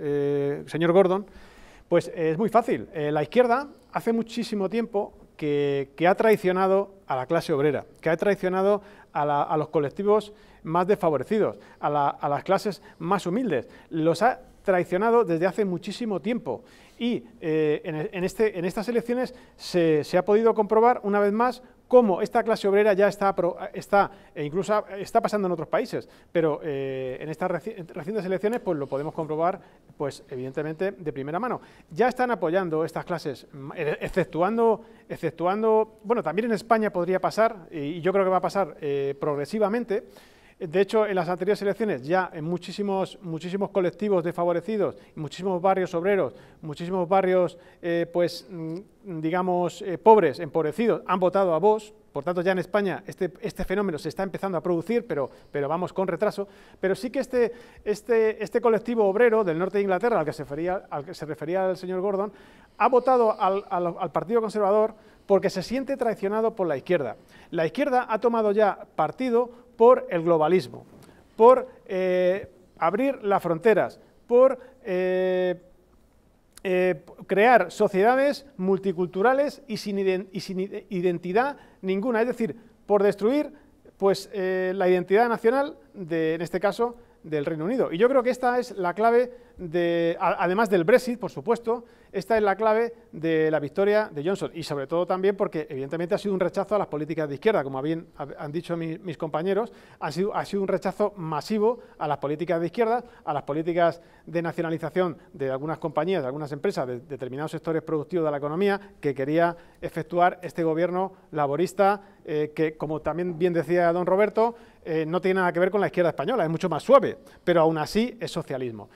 Eh, señor Gordon, pues eh, es muy fácil. Eh, la izquierda hace muchísimo tiempo que, ha traicionado a la clase obrera, que ha traicionado a, los colectivos más desfavorecidos, a, las clases más humildes. Los ha traicionado desde hace muchísimo tiempo. Y este, en, estas elecciones se, ha podido comprobar una vez más cómo esta clase obrera ya está, está e incluso está pasando en otros países, pero eh, en estas recientes elecciones pues lo podemos comprobar pues evidentemente de primera mano. Ya están apoyando estas clases, eh, exceptuando, exceptuando bueno, también en España podría pasar, y yo creo que va a pasar eh, progresivamente, de hecho, en las anteriores elecciones, ya en muchísimos, muchísimos colectivos desfavorecidos, muchísimos barrios obreros, muchísimos barrios, eh, pues, mm, digamos, eh, pobres, empobrecidos, han votado a vos. Por tanto, ya en España este, este, fenómeno se está empezando a producir, pero, pero vamos con retraso. Pero sí que este, este, este, colectivo obrero del norte de Inglaterra, al que se refería, al que se refería el señor Gordon, ha votado al, al Partido Conservador porque se siente traicionado por la izquierda. La izquierda ha tomado ya partido por el globalismo, por eh, abrir las fronteras, por eh, eh, crear sociedades multiculturales y sin, identidad ninguna, es decir, por destruir pues, la identidad nacional, de, en este caso, del Reino Unido. Y yo creo que esta es la clave además del Brexit, por supuesto, esta es la clave de la victoria de Johnson y sobre todo también porque evidentemente ha sido un rechazo a las políticas de izquierda, como bien han dicho mis, compañeros, ha sido, un rechazo masivo a las políticas de izquierda, a las políticas de nacionalización de algunas compañías, de algunas empresas, de determinados sectores productivos de la economía que quería efectuar este gobierno laborista eh, que, como también bien decía don Roberto, eh, no tiene nada que ver con la izquierda española, es mucho más suave, pero aún así es socialismo.